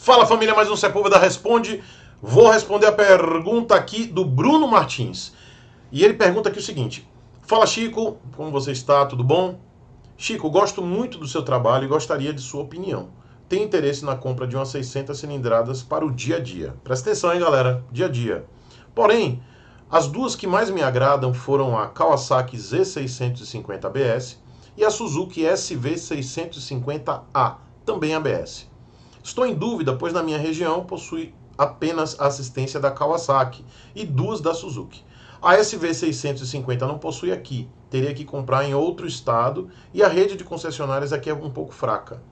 Fala família, mais um Sepúlveda é Responde. Vou responder a pergunta aqui do Bruno Martins. E ele pergunta aqui o seguinte: Fala Chico, como você está? Tudo bom? Chico, gosto muito do seu trabalho e gostaria de sua opinião. Tem interesse na compra de umas 600 cilindradas para o dia a dia. Presta atenção, hein, galera? Dia a dia. Porém, as duas que mais me agradam foram a Kawasaki Z650 ABS e a Suzuki SV650A, também ABS. Estou em dúvida, pois na minha região possui apenas assistência da Kawasaki e duas da Suzuki. A SV650 não possui aqui, teria que comprar em outro estado e a rede de concessionárias aqui é um pouco fraca.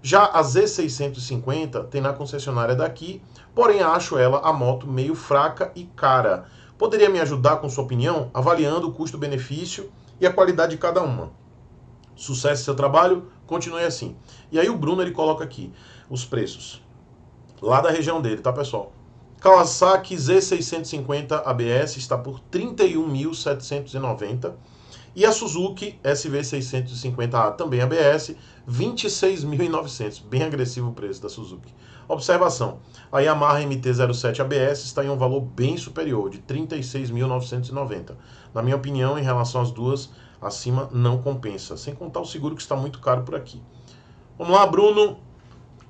Já a Z650 tem na concessionária daqui, porém acho ela a moto meio fraca e cara. Poderia me ajudar com sua opinião, avaliando o custo-benefício e a qualidade de cada uma. Sucesso seu trabalho, continue assim. E aí o Bruno ele coloca aqui: os preços. Lá da região dele, tá, pessoal? Kawasaki Z650 ABS está por 31.790 e a Suzuki SV650A também ABS 26.900, bem agressivo o preço da Suzuki. Observação: a Yamaha MT-07 ABS está em um valor bem superior de 36.990. Na minha opinião, em relação às duas acima não compensa, sem contar o seguro que está muito caro por aqui. Vamos lá, Bruno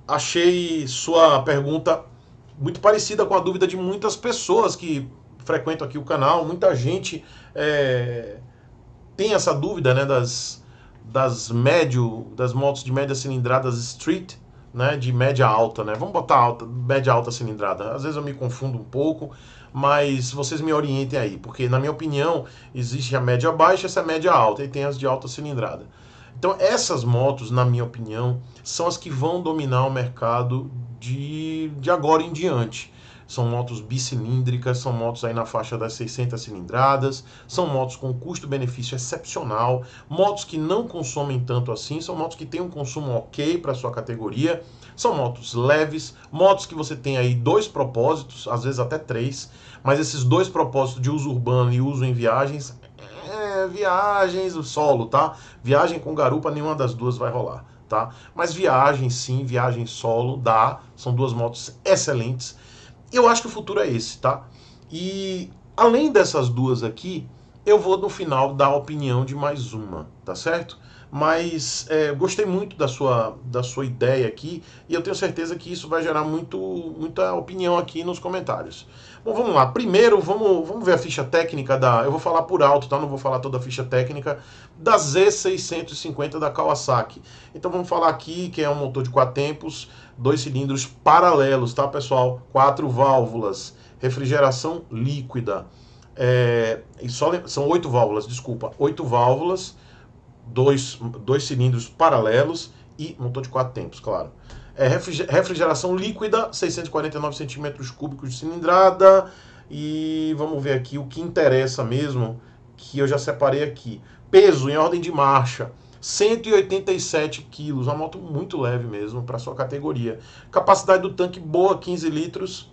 achei sua pergunta muito parecida com a dúvida de muitas pessoas que frequentam aqui o canal. Muita gente é, tem essa dúvida né, das, das médio, das motos de média cilindrada street, né, de média alta, né? Vamos botar alta, média alta cilindrada. Às vezes eu me confundo um pouco, mas vocês me orientem aí, porque na minha opinião existe a média baixa, essa média alta e tem as de alta cilindrada. Então, essas motos, na minha opinião, são as que vão dominar o mercado de, de agora em diante. São motos bicilíndricas, são motos aí na faixa das 600 cilindradas, são motos com custo-benefício excepcional, motos que não consomem tanto assim, são motos que têm um consumo ok para sua categoria, são motos leves, motos que você tem aí dois propósitos, às vezes até três, mas esses dois propósitos de uso urbano e uso em viagens viagens, o solo, tá? Viagem com garupa, nenhuma das duas vai rolar, tá? Mas viagem sim, viagem solo, dá. São duas motos excelentes. Eu acho que o futuro é esse, tá? E além dessas duas aqui, eu vou no final dar a opinião de mais uma, tá certo? Mas é, gostei muito da sua, da sua ideia aqui e eu tenho certeza que isso vai gerar muito, muita opinião aqui nos comentários. Bom, vamos lá. Primeiro, vamos, vamos ver a ficha técnica da. Eu vou falar por alto, tá? Não vou falar toda a ficha técnica da Z650 da Kawasaki. Então vamos falar aqui que é um motor de quatro tempos, dois cilindros paralelos, tá, pessoal? Quatro válvulas, refrigeração líquida. É, e só, são oito válvulas, desculpa, oito válvulas, dois, dois cilindros paralelos e motor de quatro tempos, claro. É, refrigeração líquida, 649 centímetros cúbicos de cilindrada. E vamos ver aqui o que interessa mesmo, que eu já separei aqui. Peso em ordem de marcha, 187 quilos, uma moto muito leve mesmo para sua categoria. Capacidade do tanque boa, 15 litros.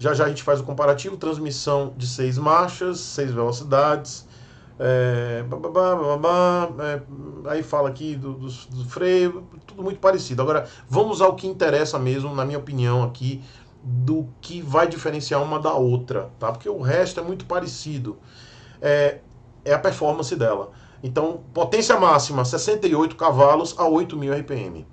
Já já a gente faz o comparativo. Transmissão de 6 marchas, 6 velocidades. É, bababá, bababá, é, aí fala aqui do, do, do, freio, tudo muito parecido. Agora, vamos ao que interessa mesmo, na minha opinião, aqui, do que vai diferenciar uma da outra, tá? Porque o resto é muito parecido. É, é a performance dela. Então, potência máxima, 68 cavalos a 8.000 RPM.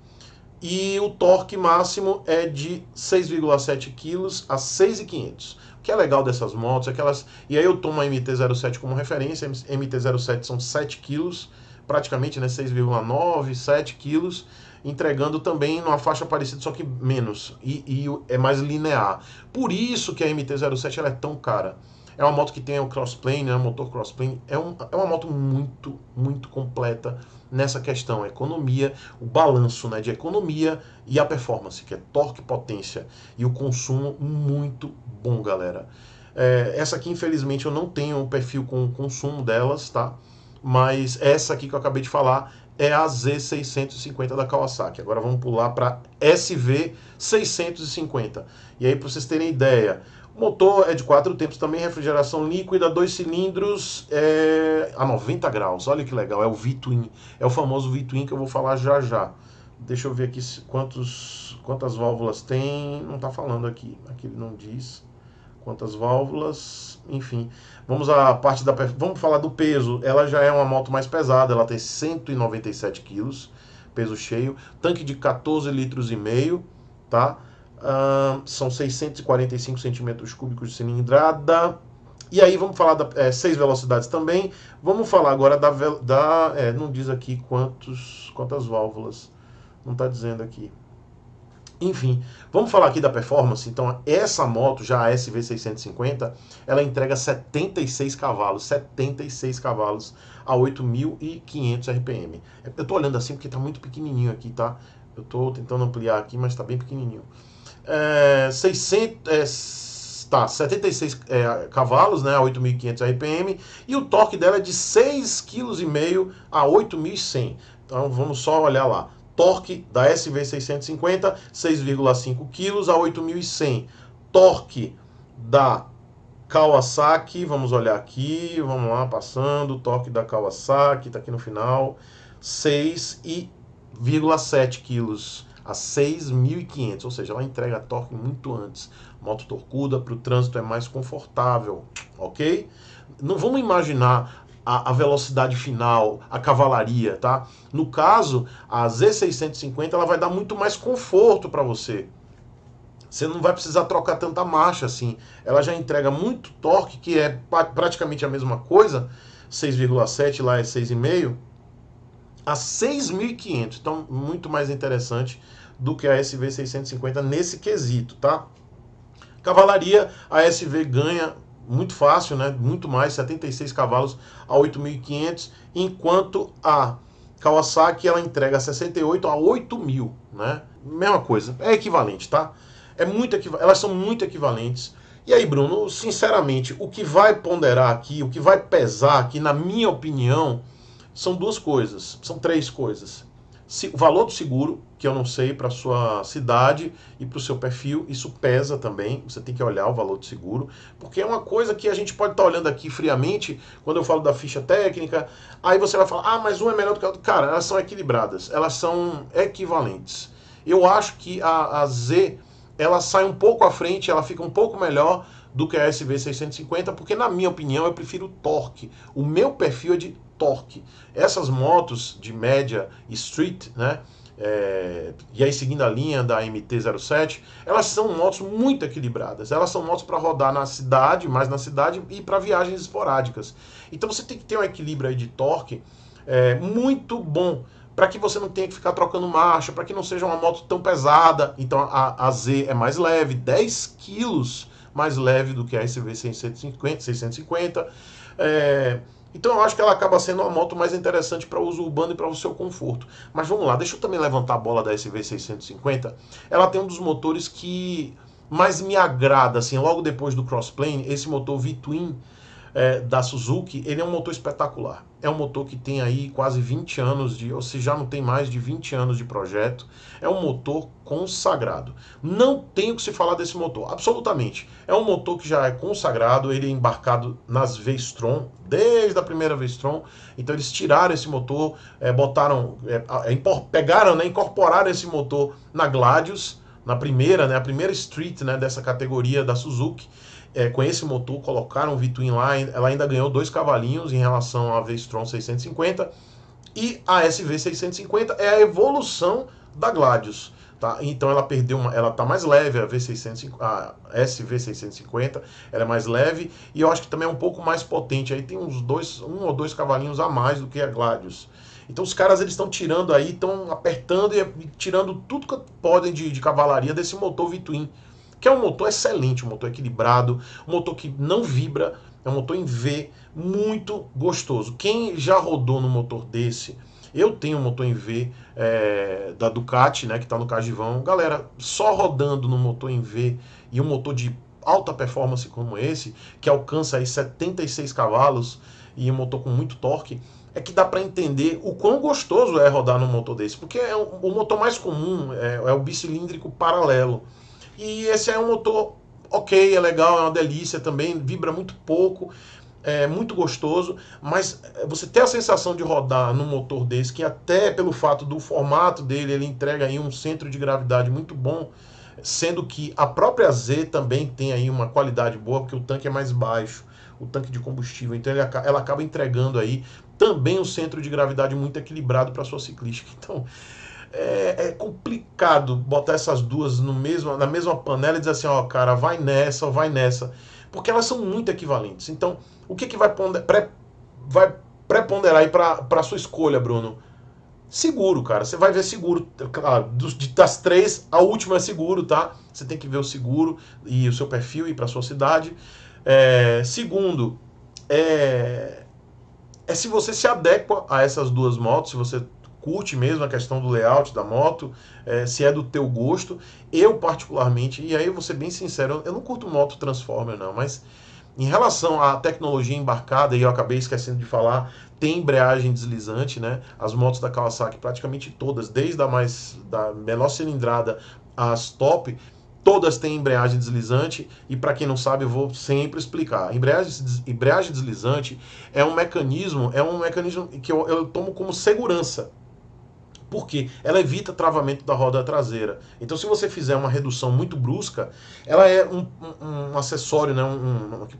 E o torque máximo é de 6,7 kg a 6,500 que é legal dessas motos, aquelas. É e aí eu tomo a MT-07 como referência. MT-07 são 7 quilos, praticamente, né? 6,9, 7 quilos entregando também numa faixa parecida, só que menos, e, e, é mais linear. Por isso que a MT-07 ela é tão cara. É uma moto que tem o crossplane, é né, um motor crossplane. É, um, é uma moto muito, muito completa nessa questão. A economia, o balanço né, de economia e a performance, que é torque, potência e o consumo muito bom, galera. É, essa aqui, infelizmente, eu não tenho um perfil com o consumo delas, tá? Mas essa aqui que eu acabei de falar é a Z650 da Kawasaki. Agora vamos pular para SV650. E aí, para vocês terem ideia, Motor é de quatro tempos também, refrigeração líquida, dois cilindros é, a 90 graus. Olha que legal, é o V-Twin, é o famoso V-Twin que eu vou falar já já. Deixa eu ver aqui quantos, quantas válvulas tem, não está falando aqui, aqui ele não diz quantas válvulas, enfim. Vamos à parte da vamos falar do peso. Ela já é uma moto mais pesada, ela tem 197 quilos, peso cheio, tanque de 14 litros e meio, tá? são 645 centímetros cúbicos de cilindrada. E aí vamos falar da é, seis velocidades também. Vamos falar agora da, da é, não diz aqui quantos quantas válvulas, não está dizendo aqui. Enfim, vamos falar aqui da performance. Então essa moto já a SV 650, ela entrega 76 cavalos, 76 cavalos a 8.500 RPM. Eu estou olhando assim porque está muito pequenininho aqui, tá? Eu estou tentando ampliar aqui, mas está bem pequenininho é, 600, é, tá, 76 é, cavalos né, a 8.500 RPM e o torque dela é de 6,5 kg a 8.100. Então vamos só olhar lá. Torque da SV650, 6,5 kg a 8.100. Torque da Kawasaki, vamos olhar aqui, vamos lá, passando, torque da Kawasaki, está aqui no final, 6,7 kg a 6.500, ou seja, ela entrega torque muito antes. Moto torcuda para o trânsito é mais confortável, ok? Não vamos imaginar a, a, velocidade final, a cavalaria, tá? No caso, a Z650 ela vai dar muito mais conforto para você. Você não vai precisar trocar tanta marcha assim. Ela já entrega muito torque, que é praticamente a mesma coisa. 6,7 lá é 6,5 a 6.500. Então, muito mais interessante do que a SV 650 nesse quesito, tá? Cavalaria, a SV ganha muito fácil, né? Muito mais, 76 cavalos a 8.500, enquanto a Kawasaki ela entrega 68 a 8.000, né? Mesma coisa, é equivalente, tá? É muito elas são muito equivalentes. E aí, Bruno, sinceramente, o que vai ponderar aqui, o que vai pesar aqui, na minha opinião, são duas coisas, são três coisas. Se, o valor do seguro, que eu não sei para sua cidade e para o seu perfil, isso pesa também. Você tem que olhar o valor do seguro, porque é uma coisa que a gente pode estar tá olhando aqui friamente quando eu falo da ficha técnica. Aí você vai falar, ah, mas um é melhor do que o outro. Cara, elas são equilibradas, elas são equivalentes. Eu acho que a, a Z ela sai um pouco à frente, ela fica um pouco melhor do que a SV650, porque na minha opinião eu prefiro o torque. O meu perfil é de torque. Essas motos de média street, né? É, e aí seguindo a linha da MT-07, elas são motos muito equilibradas. Elas são motos para rodar na cidade, mais na cidade, e para viagens esporádicas. Então você tem que ter um equilíbrio aí de torque é, muito bom para que você não tenha que ficar trocando marcha, para que não seja uma moto tão pesada. Então a, a Z é mais leve, 10 quilos mais leve do que a SV 650. 650 é, então eu acho que ela acaba sendo uma moto mais interessante para uso urbano e para o seu conforto. Mas vamos lá, deixa eu também levantar a bola da SV650. Ela tem um dos motores que mais me agrada, assim, logo depois do Crossplane, esse motor V-Twin é, da Suzuki, ele é um motor espetacular. É um motor que tem aí quase 20 anos de, ou se já não tem mais de 20 anos de projeto, é um motor consagrado. Não tem o que se falar desse motor, absolutamente. É um motor que já é consagrado, ele é embarcado nas Vestron desde a primeira Vestron. Então eles tiraram esse motor, é, botaram, é, é pegaram, né, incorporaram esse motor na Gladius, na primeira, né, a primeira Street, né, dessa categoria da Suzuki é, com esse motor, colocaram o V-Twin lá, ela ainda ganhou dois cavalinhos em relação à V-Strom 650 e a SV650 é a evolução da Gladius. Tá? Então ela perdeu uma, ela tá mais leve, a V650, a SV650, ela é mais leve e eu acho que também é um pouco mais potente. Aí tem uns dois, um ou dois cavalinhos a mais do que a Gladius. Então os caras eles estão tirando aí, estão apertando e, e tirando tudo que podem de, de cavalaria desse motor Vitwin que é um motor excelente, um motor equilibrado, um motor que não vibra, é um motor em V, muito gostoso. Quem já rodou no motor desse, eu tenho um motor em V é, da Ducati, né, que está no Cajivão. Galera, só rodando no motor em V e um motor de alta performance como esse, que alcança aí 76 cavalos e um motor com muito torque, é que dá para entender o quão gostoso é rodar num motor desse, porque é o, motor mais comum é, é o bicilíndrico paralelo. E esse é um motor ok, é legal, é uma delícia também, vibra muito pouco, é muito gostoso, mas é, você ter a sensação de rodar num motor desse, que até pelo fato do formato dele, ele entrega aí um centro de gravidade muito bom, sendo que a própria Z também tem aí uma qualidade boa, porque o tanque é mais baixo, o tanque de combustível, então ele, ela acaba entregando aí também um centro de gravidade muito equilibrado para sua ciclística. Então, é, é, complicado botar essas duas no mesmo, na mesma panela e dizer assim, ó, cara, vai nessa ou vai nessa. Porque elas são muito equivalentes. Então, o que, que vai, ponder, pré, vai preponderar aí para sua escolha, Bruno? Seguro, cara. Você vai ver seguro. Claro, das três, a última é seguro, tá? Você tem que ver o seguro e o seu perfil e para sua cidade. É, segundo, é, é se você se adequa a essas duas motos, se você curte mesmo a questão do layout da moto, é, se é do teu gosto. Eu, particularmente, e aí eu vou ser bem sincero, eu não curto moto Transformer, não, mas em relação à tecnologia embarcada, e eu acabei esquecendo de falar, tem embreagem deslizante, né? As motos da Kawasaki, praticamente todas, desde a mais da menor cilindrada às top, todas têm embreagem deslizante e para quem não sabe eu vou sempre explicar. Embreagem, embreagem deslizante é um mecanismo, é um mecanismo que eu, eu tomo como segurança porque ela evita travamento da roda traseira. Então, se você fizer uma redução muito brusca, ela é um, um, um acessório, né? Um,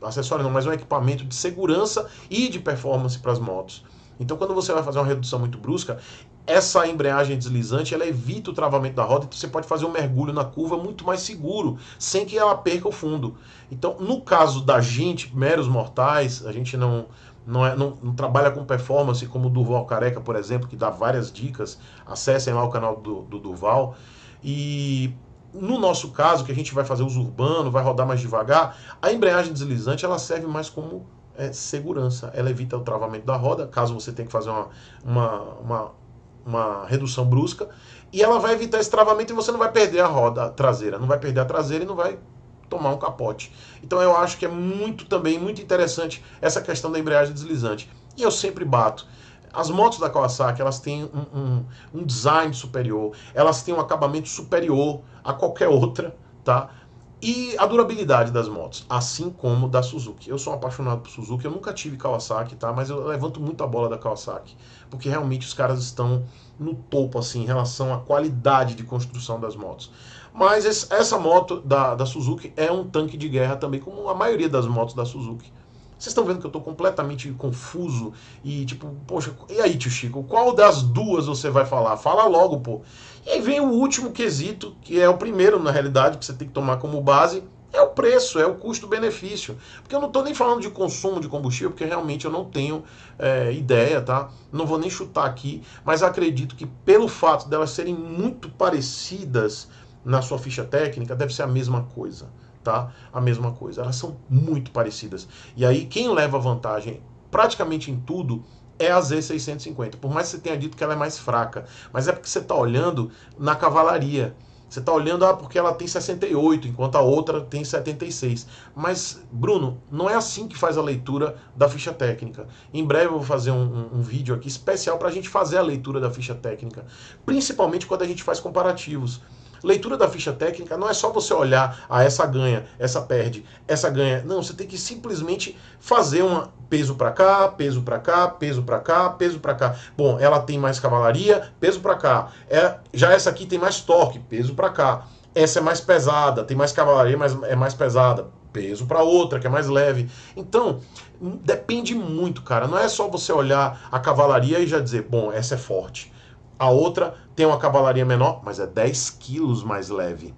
um, acessório não, mas um equipamento de segurança e de performance para as motos. Então, quando você vai fazer uma redução muito brusca, essa embreagem deslizante ela evita o travamento da roda, então você pode fazer um mergulho na curva muito mais seguro, sem que ela perca o fundo. Então, no caso da gente, meros mortais, a gente não não, é, não, não, trabalha com performance como o Duval Careca, por exemplo, que dá várias dicas. Acessem lá o canal do, do E no nosso caso, que a gente vai fazer uso urbano, vai rodar mais devagar, a embreagem deslizante ela serve mais como é, segurança. Ela evita o travamento da roda, caso você tenha que fazer uma, uma, uma, uma redução brusca. E ela vai evitar esse travamento e você não vai perder a roda traseira. Não vai perder a traseira e não vai tomar um capote. Então eu acho que é muito também, muito interessante essa questão da embreagem deslizante. E eu sempre bato. As motos da Kawasaki, elas têm um, um, um design superior, elas têm um acabamento superior a qualquer outra, tá? E a durabilidade das motos, assim como da Suzuki. Eu sou um apaixonado por Suzuki, eu nunca tive Kawasaki, tá? Mas eu levanto muito a bola da Kawasaki, porque realmente os caras estão no topo assim em relação à qualidade de construção das motos. Mas esse, essa moto da, da Suzuki é um tanque de guerra também, como a maioria das motos da Suzuki. Vocês estão vendo que eu estou completamente confuso e tipo, poxa, e aí, tio Chico, qual das duas você vai falar? Fala logo, pô. E aí vem o último quesito, que é o primeiro na realidade, que você tem que tomar como base, é o preço, é o custo-benefício. Porque eu não estou nem falando de consumo de combustível, porque realmente eu não tenho é, ideia, tá? Não vou nem chutar aqui, mas acredito que pelo fato delas serem muito parecidas na sua ficha técnica deve ser a mesma coisa, tá? A mesma coisa. Elas são muito parecidas. E aí quem leva vantagem praticamente em tudo é a Z650. Por mais que você tenha dito que ela é mais fraca, mas é porque você está olhando na cavalaria. Você está olhando, ah, porque ela tem 68, enquanto a outra tem 76. Mas, Bruno, não é assim que faz a leitura da ficha técnica. Em breve eu vou fazer um, um, um vídeo aqui especial para a gente fazer a leitura da ficha técnica, principalmente quando a gente faz comparativos. Leitura da ficha técnica não é só você olhar, ah, essa ganha, essa perde, essa ganha. Não, você tem que simplesmente fazer um peso para cá, peso para cá, peso para cá, peso para cá. Bom, ela tem mais cavalaria, peso para cá. É, já essa aqui tem mais torque, peso para cá. Essa é mais pesada, tem mais cavalaria, mas é mais pesada, peso para outra que é mais leve. Então, hum, depende muito, cara. Não é só você olhar a cavalaria e já dizer, bom, essa é forte. A outra tem uma cavalaria menor, mas é 10 quilos mais leve.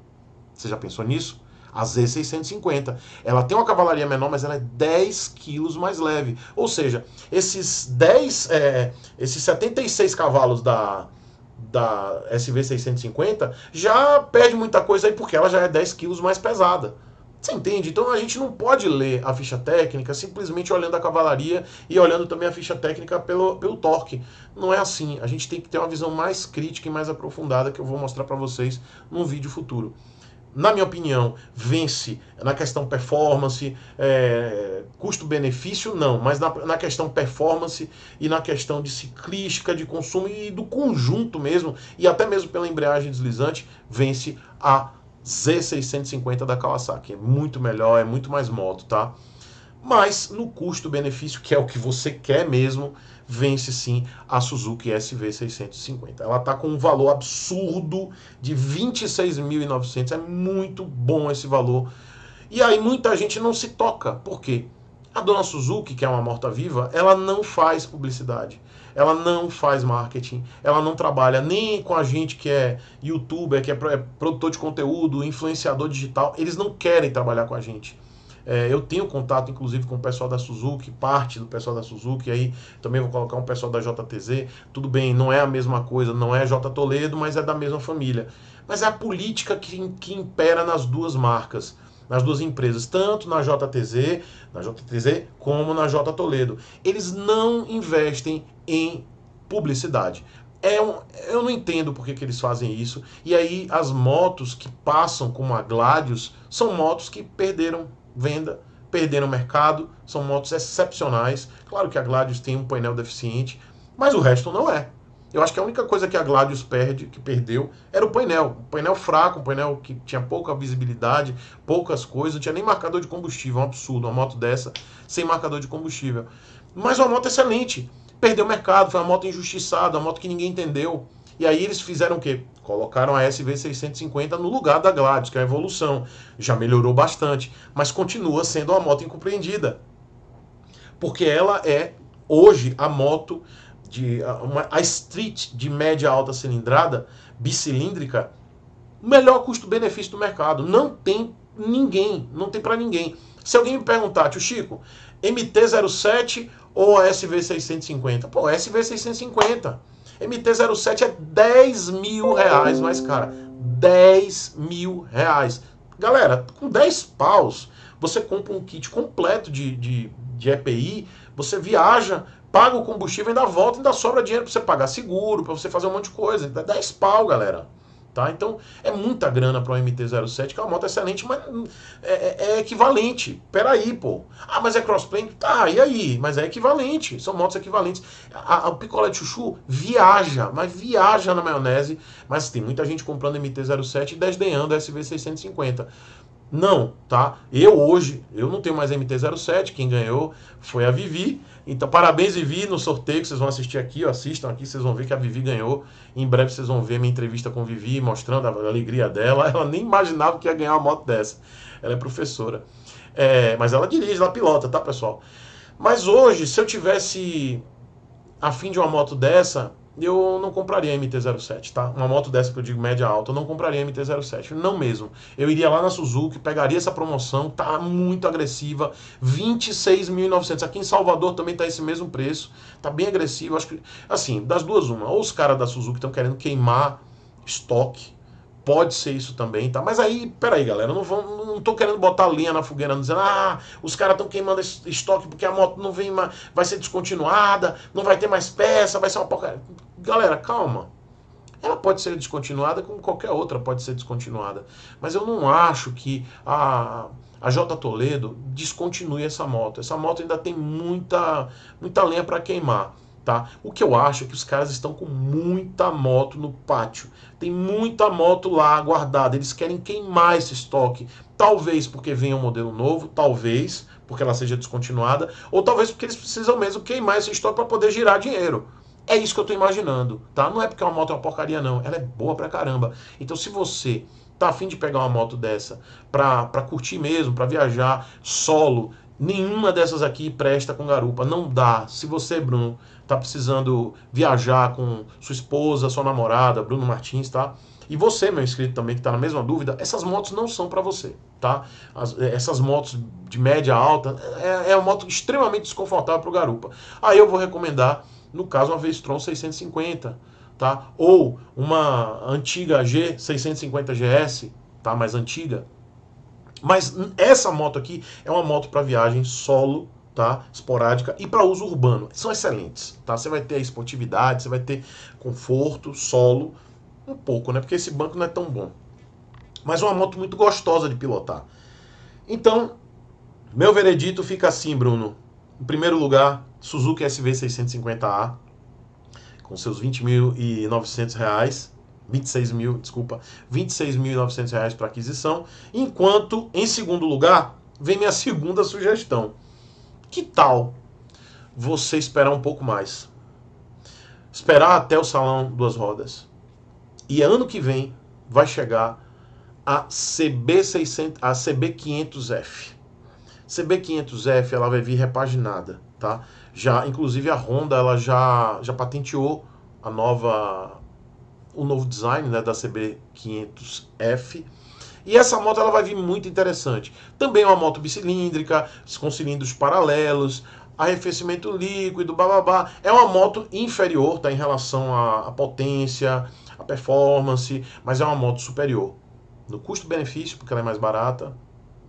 Você já pensou nisso? A Z650. Ela tem uma cavalaria menor, mas ela é 10 quilos mais leve. Ou seja, esses 10, é, esses 76 cavalos da, da SV650 já perde muita coisa aí, porque ela já é 10 quilos mais pesada. Você entende? Então a gente não pode ler a ficha técnica simplesmente olhando a cavalaria e olhando também a ficha técnica pelo, pelo torque. Não é assim. A gente tem que ter uma visão mais crítica e mais aprofundada que eu vou mostrar para vocês num vídeo futuro. Na minha opinião, vence na questão performance, é, custo-benefício, não, mas na, na questão performance e na questão de ciclística, de consumo e do conjunto mesmo, e até mesmo pela embreagem deslizante, vence a Z650 da Kawasaki. É muito melhor, é muito mais moto, tá? Mas no custo-benefício, que é o que você quer mesmo, vence sim a Suzuki SV650. Ela está com um valor absurdo de 26.900. É muito bom esse valor. E aí muita gente não se toca. Por quê? A dona Suzuki, que é uma morta-viva, ela não faz publicidade ela não faz marketing, ela não trabalha nem com a gente que é youtuber, que é, é produtor de conteúdo, influenciador digital, eles não querem trabalhar com a gente. É, eu tenho contato, inclusive, com o pessoal da Suzuki, parte do pessoal da Suzuki, aí também vou colocar um pessoal da JTZ. Tudo bem, não é a mesma coisa, não é J Toledo, mas é da mesma família. Mas é a política que, que impera nas duas marcas nas duas empresas, tanto na JTZ, na JTZ como na J Toledo. Eles não investem em publicidade. É um, eu não entendo por que, que eles fazem isso. E aí as motos que passam como a Gladius são motos que perderam venda, perderam mercado, são motos excepcionais. Claro que a Gladius tem um painel deficiente, mas o resto não é. Eu acho que a única coisa que a Gladius perde, que perdeu, era o painel. Um painel fraco, um painel que tinha pouca visibilidade, poucas coisas, não tinha nem marcador de combustível, um absurdo, uma moto dessa sem marcador de combustível. Mas uma moto excelente. Perdeu o mercado, foi uma moto injustiçada, uma moto que ninguém entendeu. E aí eles fizeram o quê? Colocaram a SV650 no lugar da Gladius, que é a evolução. Já melhorou bastante, mas continua sendo uma moto incompreendida. Porque ela é hoje a moto de uma, a Street de média alta cilindrada, bicilíndrica, melhor custo-benefício do mercado. Não tem ninguém, não tem para ninguém. Se alguém me perguntar, tio Chico, MT-07 ou SV650? Pô, SV650. MT-07 é 10 mil reais mais cara. 10 mil reais. Galera, com 10 paus, você compra um kit completo de, de, de EPI, você viaja paga o combustível, ainda volta, ainda sobra dinheiro para você pagar seguro, para você fazer um monte de coisa. Dá 10 pau, galera. Tá? Então é muita grana para o MT-07, que é uma moto excelente, mas hum, é, é, é equivalente. Peraí, pô. Ah, mas é crossplane? Tá, e aí? Mas é equivalente, são motos equivalentes. A, a Picolé de Chuchu viaja, mas viaja na maionese, mas tem muita gente comprando MT-07 e desdenhando a SV650. Não, tá? Eu hoje, eu não tenho mais MT-07, quem ganhou foi a Vivi, então, parabéns, Vivi, no sorteio que vocês vão assistir aqui, assistam aqui, vocês vão ver que a Vivi ganhou. Em breve vocês vão ver minha entrevista com Vivi, mostrando a alegria dela. Ela nem imaginava que ia ganhar uma moto dessa. Ela é professora. É, mas ela dirige, ela pilota, tá, pessoal? Mas hoje, se eu tivesse a fim de uma moto dessa, eu não compraria MT-07, tá? Uma moto dessa que eu digo média alta, eu não compraria MT-07, não mesmo. Eu iria lá na Suzuki, pegaria essa promoção, tá muito agressiva, 26.900. Aqui em Salvador também tá esse mesmo preço, tá bem agressivo, acho que assim, das duas uma, ou os caras da Suzuki estão querendo queimar estoque Pode ser isso também, tá? Mas aí, peraí, galera, não, vou, não tô querendo botar linha na fogueira, não dizendo, ah, os caras estão queimando esse estoque porque a moto não vem mais, vai ser descontinuada, não vai ter mais peça, vai ser uma porcaria. Galera, calma. Ela pode ser descontinuada como qualquer outra pode ser descontinuada. Mas eu não acho que a, a J Toledo descontinue essa moto. Essa moto ainda tem muita, muita lenha para queimar tá? O que eu acho é que os caras estão com muita moto no pátio. Tem muita moto lá guardada. Eles querem queimar esse estoque. Talvez porque venha um modelo novo, talvez porque ela seja descontinuada, ou talvez porque eles precisam mesmo queimar esse estoque para poder girar dinheiro. É isso que eu estou imaginando, tá? Não é porque uma moto é uma porcaria, não. Ela é boa pra caramba. Então, se você tá afim de pegar uma moto dessa pra, pra curtir mesmo, pra viajar solo, nenhuma dessas aqui presta com garupa. Não dá. Se você, Bruno, está precisando viajar com sua esposa, sua namorada, Bruno Martins, tá? E você, meu inscrito também, que está na mesma dúvida, essas motos não são para você, tá? As, eh, essas motos de média alta é, é uma moto extremamente desconfortável para o garupa. Aí eu vou recomendar, no caso, uma Vestron 650, tá? Ou uma antiga G650GS, tá? Mais antiga. Mas essa moto aqui é uma moto para viagem solo, tá? Esporádica e para uso urbano. São excelentes, tá? Você vai ter esportividade, você vai ter conforto, solo, um pouco, né? Porque esse banco não é tão bom. Mas é uma moto muito gostosa de pilotar. Então, meu veredito fica assim, Bruno. Em primeiro lugar, Suzuki SV 650A com seus 20.900 reais, 26 mil, desculpa, 26.900 reais para aquisição, enquanto em segundo lugar vem minha segunda sugestão, que tal você esperar um pouco mais? Esperar até o Salão Duas Rodas. E ano que vem vai chegar a CB600, a CB500F. CB500F ela vai vir repaginada, tá? Já, inclusive a Honda ela já já patenteou a nova o novo design né, da CB500F e essa moto ela vai vir muito interessante. Também é uma moto bicilíndrica, com cilindros paralelos, arrefecimento líquido, bababá. É uma moto inferior, tá? Em relação à, à potência, à performance, mas é uma moto superior. No custo-benefício, porque ela é mais barata.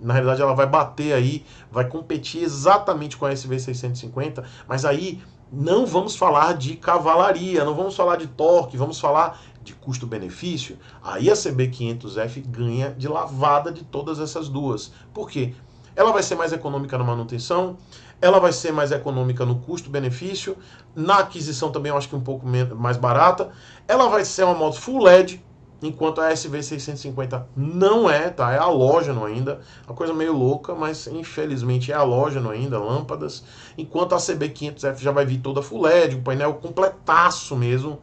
Na realidade, ela vai bater aí, vai competir exatamente com a SV650, mas aí não vamos falar de cavalaria, não vamos falar de torque, vamos falar de custo-benefício, aí a CB500F ganha de lavada de todas essas duas. Por quê? Ela vai ser mais econômica na manutenção, ela vai ser mais econômica no custo-benefício, na aquisição também eu acho que um pouco mais barata. Ela vai ser uma moto full LED, enquanto a SV650 não é, tá? É halógeno ainda, uma coisa meio louca, mas infelizmente é halógeno ainda, lâmpadas, enquanto a CB500F já vai vir toda full LED, o um painel completaço mesmo,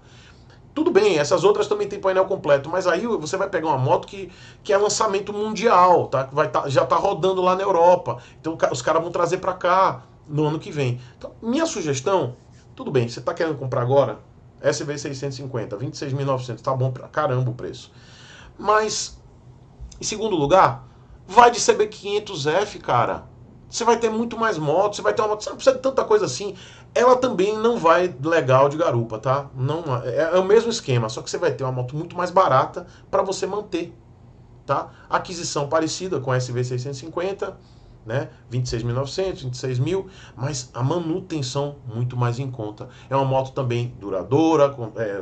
tudo bem, essas outras também tem painel completo, mas aí você vai pegar uma moto que, que é lançamento mundial, tá? vai tá, já tá rodando lá na Europa. Então os caras vão trazer para cá no ano que vem. Então, minha sugestão, tudo bem, você tá querendo comprar agora? SV 650, 26.900, tá bom pra caramba o preço. Mas em segundo lugar, vai de CB500F, cara. Você vai ter muito mais motos, você vai ter uma moto, você não precisa de tanta coisa assim. Ela também não vai legal de garupa, tá? Não é, é o mesmo esquema, só que você vai ter uma moto muito mais barata para você manter, tá? Aquisição parecida com a SV650, né? 26.900, 26.000, mas a manutenção muito mais em conta. É uma moto também duradoura, é,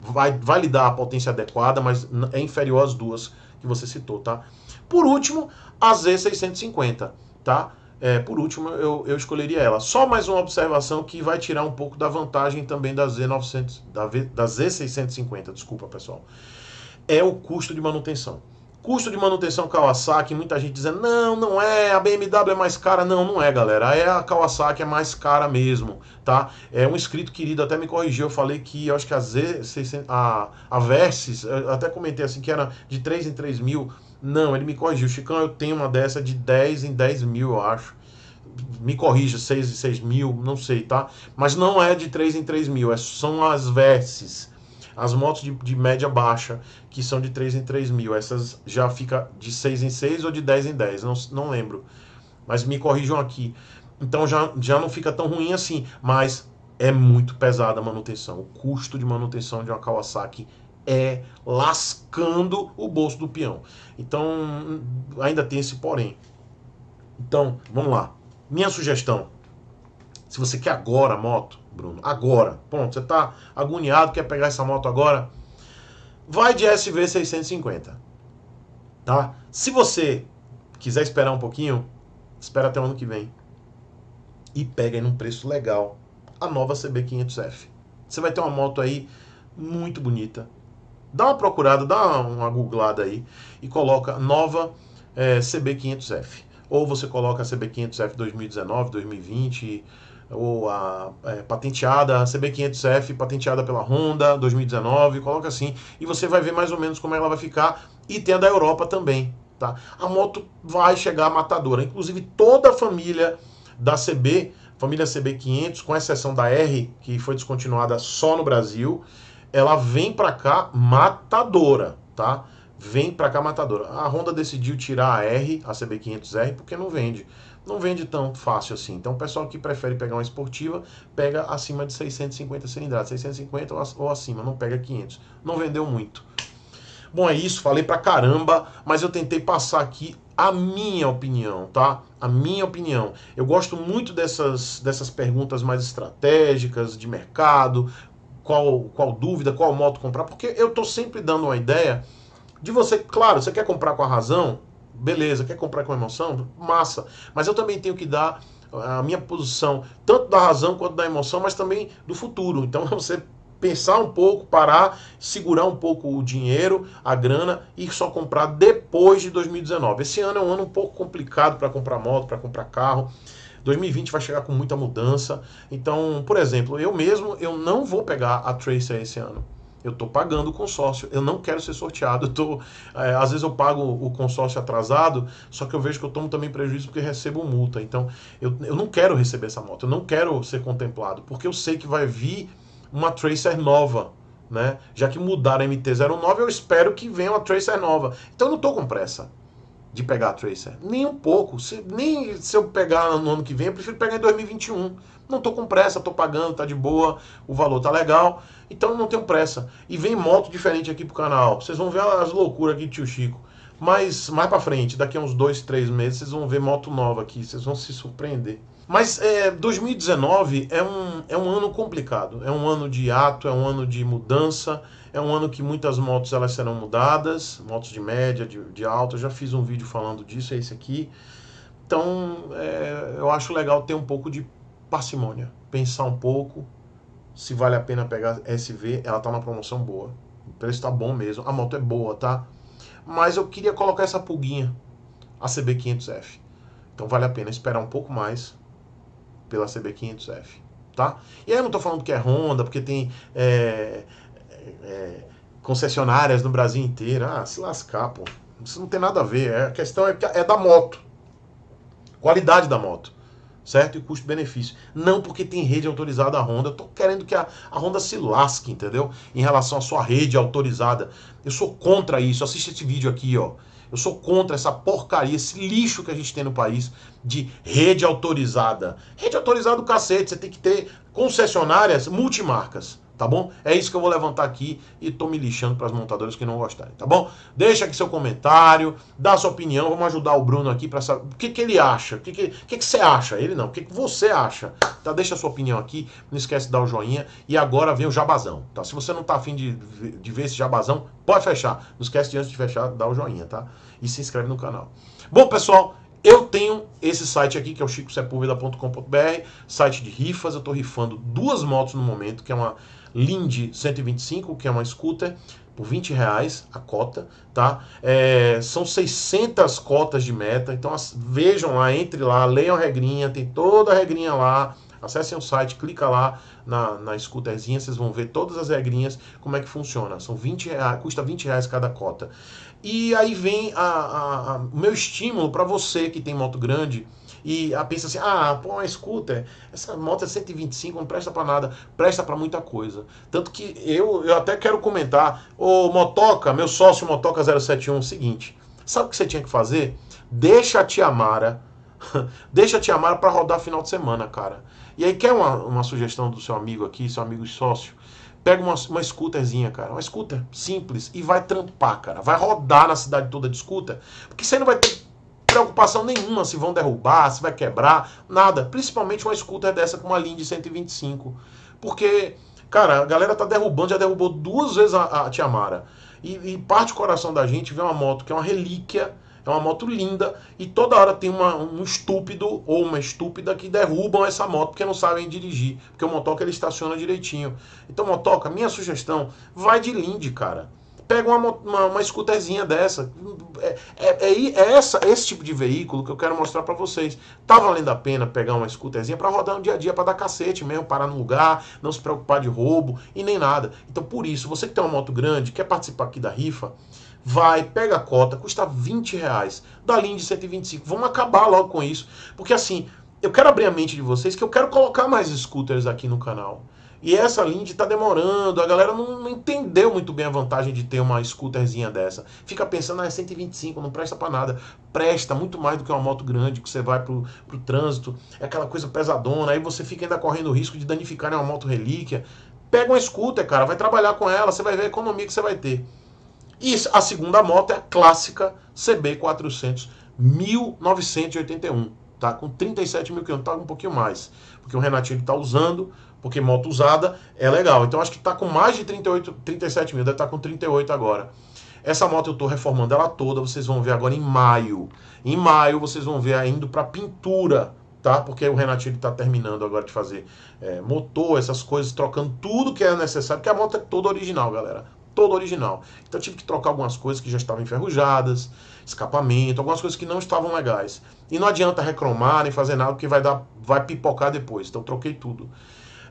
vai, vai lhe dar a potência adequada, mas é inferior às duas que você citou, tá? Por último, a Z650, tá? é, por último, eu, eu escolheria ela. Só mais uma observação que vai tirar um pouco da vantagem também da, Z900, da, v, da Z650, desculpa pessoal. É o custo de manutenção. Custo de manutenção Kawasaki, muita gente dizendo, não, não é, a BMW é mais cara. Não, não é, galera. É a Kawasaki é mais cara mesmo, tá? É um inscrito querido até me corrigiu, eu falei que eu acho que a Z600, a, a Versys, até comentei assim que era de 3 em 3 mil não, ele me corrigiu. Chicão, eu tenho uma dessa de 10 em 10 mil, eu acho. Me corrija, 6 em 6 mil, não sei, tá? Mas não é de 3 em 3 mil, é, são as verses. As motos de, de, média baixa, que são de 3 em 3 mil. Essas já fica de 6 em 6 ou de 10 em 10, não, não lembro. Mas me corrijam aqui. Então já, já não fica tão ruim assim. Mas é muito pesada a manutenção. O custo de manutenção de uma Kawasaki é lascando o bolso do peão. Então, ainda tem esse porém. Então, vamos lá. Minha sugestão. Se você quer agora a moto, Bruno, agora, ponto, você está agoniado, quer pegar essa moto agora, vai de SV 650. Tá? Se você quiser esperar um pouquinho, espera até o ano que vem. E pega aí num preço legal a nova CB500F. Você vai ter uma moto aí muito bonita, Dá uma procurada, dá uma googlada aí e coloca nova é, CB500F. Ou você coloca a CB500F 2019, 2020, ou a é, patenteada, a CB500F patenteada pela Honda 2019, coloca assim, e você vai ver mais ou menos como é ela vai ficar. E tem a da Europa também, tá? A moto vai chegar matadora. Inclusive, toda a família da CB, família CB500, com exceção da R, que foi descontinuada só no Brasil, ela vem para cá matadora, tá? Vem para cá matadora. A Honda decidiu tirar a R, a CB500R, porque não vende. Não vende tão fácil assim. Então, o pessoal que prefere pegar uma esportiva, pega acima de 650 cilindradas, 650 ou acima, não pega 500. Não vendeu muito. Bom, é isso, falei pra caramba, mas eu tentei passar aqui a minha opinião, tá? A minha opinião. Eu gosto muito dessas, dessas perguntas mais estratégicas de mercado, qual, qual dúvida, qual moto comprar, porque eu estou sempre dando uma ideia de você, claro, você quer comprar com a razão, beleza, quer comprar com emoção, massa, mas eu também tenho que dar a minha posição, tanto da razão quanto da emoção, mas também do futuro. Então é você pensar um pouco, parar, segurar um pouco o dinheiro, a grana e só comprar depois de 2019. Esse ano é um ano um pouco complicado para comprar moto, para comprar carro. 2020 vai chegar com muita mudança. Então, por exemplo, eu mesmo eu não vou pegar a Tracer esse ano. Eu estou pagando o consórcio, eu não quero ser sorteado. Eu tô, é, às vezes eu pago o consórcio atrasado, só que eu vejo que eu tomo também prejuízo porque recebo multa. Então eu, eu não quero receber essa moto, eu não quero ser contemplado, porque eu sei que vai vir uma Tracer nova. Né? Já que mudaram a MT-09, eu espero que venha uma Tracer nova. Então eu não estou com pressa de pegar a Tracer. Nem um pouco. Se, nem se eu pegar no ano que vem, eu prefiro pegar em 2021. Não tô com pressa, tô pagando, tá de boa, o valor tá legal. Então não tenho pressa. E vem moto diferente aqui pro canal. Vocês vão ver as loucuras aqui do tio Chico. Mas mais para frente, daqui a uns dois, três meses, vocês vão ver moto nova aqui. Vocês vão se surpreender. Mas é, 2019 é um, é um ano complicado, é um ano de ato, é um ano de mudança, é um ano que muitas motos elas serão mudadas, motos de média, de, de alta. Eu já fiz um vídeo falando disso, é esse aqui. Então é, eu acho legal ter um pouco de parcimônia, pensar um pouco se vale a pena pegar SV, ela tá numa promoção boa. O preço tá bom mesmo, a moto é boa, tá? Mas eu queria colocar essa pulguinha, a CB500F. Então vale a pena esperar um pouco mais, pela CB500F, tá? E aí eu não estou falando que é Honda, porque tem é, é, é, concessionárias no Brasil inteiro. Ah, se lascar, pô. Isso não tem nada a ver. É, a questão é, é da moto. Qualidade da moto. Certo? E custo-benefício. Não porque tem rede autorizada a Honda. Eu tô querendo que a, a Honda se lasque, entendeu? Em relação à sua rede autorizada. Eu sou contra isso. Assiste esse vídeo aqui, ó. Eu sou contra essa porcaria, esse lixo que a gente tem no país de rede autorizada. Rede autorizada do cacete, você tem que ter concessionárias multimarcas tá bom? É isso que eu vou levantar aqui e tô me lixando para as montadoras que não gostarem, tá bom? Deixa aqui seu comentário, dá sua opinião, vamos ajudar o Bruno aqui para saber o que, que ele acha, o que, que, que, que você acha, ele não, o que, que você acha, tá? Deixa sua opinião aqui, não esquece de dar o joinha e agora vem o jabazão, tá? Se você não tá afim de, de ver esse jabazão, pode fechar, não esquece de antes de fechar, dar o joinha, tá? E se inscreve no canal. Bom, pessoal, eu tenho esse site aqui, que é o chicosepulveda.com.br, site de rifas, eu tô rifando duas motos no momento, que é uma Lindy 125, que é uma scooter, por 20 reais a cota, tá? É, são 600 cotas de meta, então as, vejam lá, entre lá, leiam a regrinha, tem toda a regrinha lá, acessem o site, clica lá na, na scooterzinha, vocês vão ver todas as regrinhas, como é que funciona. São 20 reais, custa 20 reais cada cota. E aí vem a, a, a o meu estímulo para você que tem moto grande, e a pensa assim: ah, pô, uma scooter, essa moto é 125, não presta para nada, presta para muita coisa. Tanto que eu, eu até quero comentar: o Motoca, meu sócio Motoca 071, é seguinte, sabe o que você tinha que fazer? Deixa a Tia Mara, deixa a Tia Mara para rodar final de semana, cara. E aí, quer uma, uma sugestão do seu amigo aqui, seu amigo sócio? pega uma, uma scooterzinha, cara, uma scooter simples e vai trampar, cara. Vai rodar na cidade toda de scooter, porque você não vai ter preocupação nenhuma se vão derrubar, se vai quebrar, nada. Principalmente uma scooter dessa com uma linha de 125. Porque, cara, a galera tá derrubando, já derrubou duas vezes a, a Tiamara. E, e parte do coração da gente ver uma moto que é uma relíquia, é uma moto linda, e toda hora tem uma, um estúpido ou uma estúpida que derrubam essa moto porque não sabem dirigir, porque o motoca ele estaciona direitinho. Então, motoca, minha sugestão, vai de linde, cara pega uma, uma, uma scooterzinha dessa. É, é, é, é, essa, esse tipo de veículo que eu quero mostrar para vocês. Tá valendo a pena pegar uma scooterzinha para rodar no dia a dia, para dar cacete mesmo, parar no lugar, não se preocupar de roubo e nem nada. Então, por isso, você que tem uma moto grande, quer participar aqui da rifa, vai, pega a cota, custa 20 reais, da linha de 125. Vamos acabar logo com isso, porque assim, eu quero abrir a mente de vocês que eu quero colocar mais scooters aqui no canal. E essa Lindy tá demorando, a galera não, não, entendeu muito bem a vantagem de ter uma scooterzinha dessa. Fica pensando, ah, é 125, não presta para nada. Presta muito mais do que uma moto grande, que você vai pro, pro trânsito, é aquela coisa pesadona, aí você fica ainda correndo o risco de danificar né, uma moto relíquia. Pega uma scooter, cara, vai trabalhar com ela, você vai ver a economia que você vai ter. E a segunda moto é a clássica CB400 1981, tá? Com 37 mil quilômetros, tá um pouquinho mais, porque o Renatinho tá usando, porque moto usada é legal. Então acho que está com mais de 38, 37 mil, deve estar tá com 38 agora. Essa moto eu estou reformando ela toda, vocês vão ver agora em maio. Em maio vocês vão ver indo para pintura, tá? Porque o Renatinho está terminando agora de fazer é, motor, essas coisas, trocando tudo que é necessário, porque a moto é toda original, galera. Toda original. Então tive que trocar algumas coisas que já estavam enferrujadas, escapamento, algumas coisas que não estavam legais. E não adianta recromar nem fazer nada, porque vai, dar, vai pipocar depois. Então troquei tudo.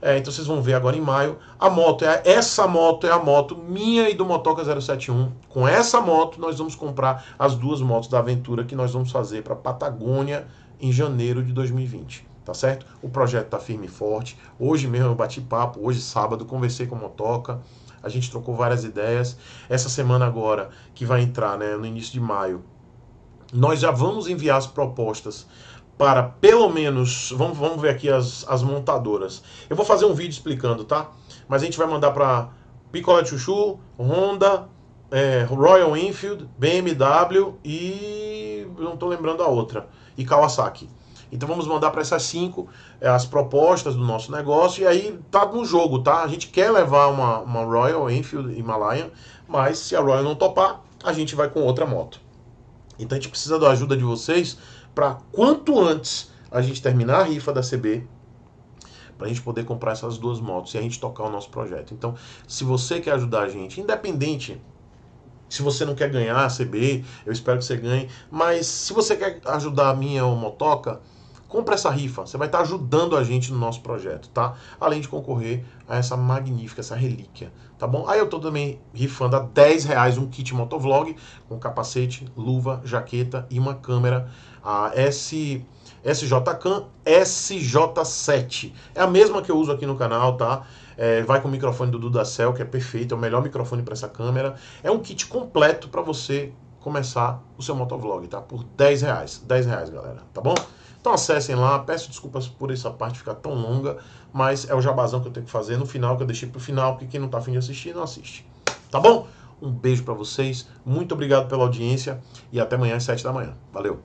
É, então vocês vão ver agora em maio. A moto, é a, essa moto é a moto minha e do Motoca 071. Com essa moto, nós vamos comprar as duas motos da aventura que nós vamos fazer para Patagônia em janeiro de 2020 tá certo? O projeto tá firme e forte. Hoje mesmo eu bati papo, hoje sábado conversei com a Motoca, a gente trocou várias ideias. Essa semana agora que vai entrar, né, no início de maio, nós já vamos enviar as propostas para pelo menos. Vamos, vamos ver aqui as, as montadoras. Eu vou fazer um vídeo explicando, tá? Mas a gente vai mandar para picolé de Chuchu, Honda, é, Royal Enfield, BMW e. não estou lembrando a outra. E Kawasaki. Então vamos mandar para essas cinco é, as propostas do nosso negócio. E aí tá no jogo, tá? A gente quer levar uma, uma Royal Enfield Himalayan, mas se a Royal não topar, a gente vai com outra moto. Então a gente precisa da ajuda de vocês para quanto antes a gente terminar a rifa da CB, para a gente poder comprar essas duas motos e a gente tocar o nosso projeto. Então, se você quer ajudar a gente, independente se você não quer ganhar a CB, eu espero que você ganhe, mas se você quer ajudar a minha ou motoca, compra essa rifa, você vai estar ajudando a gente no nosso projeto, tá? Além de concorrer a essa magnífica, essa relíquia, tá bom? Aí eu tô também rifando a 10 reais um kit motovlog com capacete, luva, jaqueta e uma câmera a S, SJCAM SJ7. É a mesma que eu uso aqui no canal, tá? É, vai com o microfone do Dudacel, que é perfeito, é o melhor microfone para essa câmera. É um kit completo para você começar o seu motovlog, tá? Por 10 reais, 10 reais, galera, tá bom? Então acessem lá, peço desculpas por essa parte ficar tão longa, mas é o jabazão que eu tenho que fazer no final, que eu deixei pro final, porque quem não tá afim de assistir, não assiste. Tá bom? Um beijo para vocês, muito obrigado pela audiência e até amanhã às 7 da manhã. Valeu!